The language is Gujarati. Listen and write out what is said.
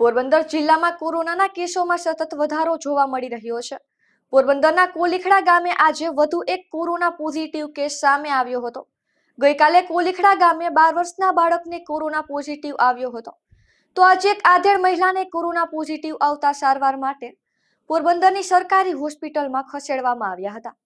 પોરબંદર જિલ્લામાં કોરોનાના કેસોમાં સતત વધારો જોવા મળી રહ્યો છે પોરબંદરના કોલીખડા ગામે આજે વધુ એક કોરોના પોઝિટિવ કેસ સામે આવ્યો હતો ગઈકાલે કોલીખડા ગામે બાર વર્ષના બાળકને કોરોના પોઝિટિવ આવ્યો હતો તો આજે એક આધેડ મહિલાને કોરોના પોઝિટિવ આવતા સારવાર માટે પોરબંદરની સરકારી હોસ્પિટલમાં ખસેડવામાં આવ્યા હતા